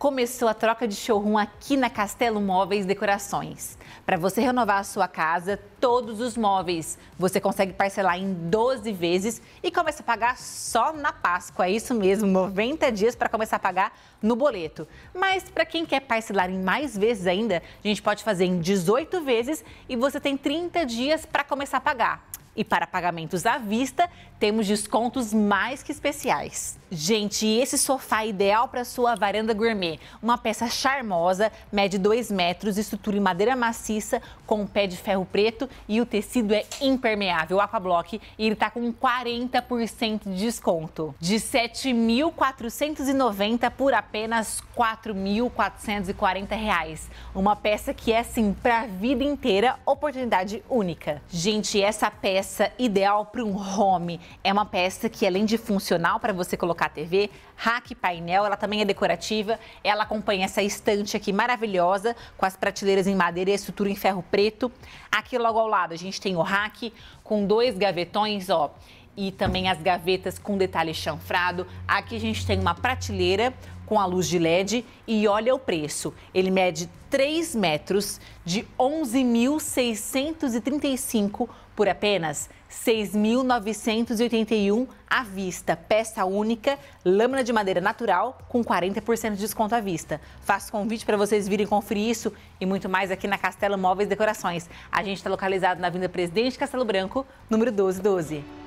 começou a troca de showroom aqui na Castelo Móveis Decorações. Para você renovar a sua casa, todos os móveis, você consegue parcelar em 12 vezes e começa a pagar só na Páscoa. É isso mesmo, 90 dias para começar a pagar no boleto. Mas para quem quer parcelar em mais vezes ainda, a gente pode fazer em 18 vezes e você tem 30 dias para começar a pagar. E para pagamentos à vista, temos descontos mais que especiais. Gente, esse sofá é ideal para sua varanda gourmet. Uma peça charmosa, mede 2 metros, estrutura em madeira maciça, com pé de ferro preto e o tecido é impermeável, Aquablock, e ele está com 40% de desconto. De 7.490 por apenas 4.440 reais. Uma peça que é, sim, para a vida inteira, oportunidade única. Gente, essa peça ideal para um home. É uma peça que, além de funcional para você colocar colocar a TV, rack painel, ela também é decorativa, ela acompanha essa estante aqui maravilhosa, com as prateleiras em madeira e a estrutura em ferro preto. Aqui logo ao lado a gente tem o rack com dois gavetões, ó, e também as gavetas com detalhe chanfrado. Aqui a gente tem uma prateleira com a luz de LED e olha o preço. Ele mede 3 metros de 11.635 por apenas 6.981 à vista. Peça única, lâmina de madeira natural com 40% de desconto à vista. Faço convite para vocês virem conferir isso e muito mais aqui na Castelo Móveis Decorações. A gente está localizado na Avenida Presidente Castelo Branco, número 1212.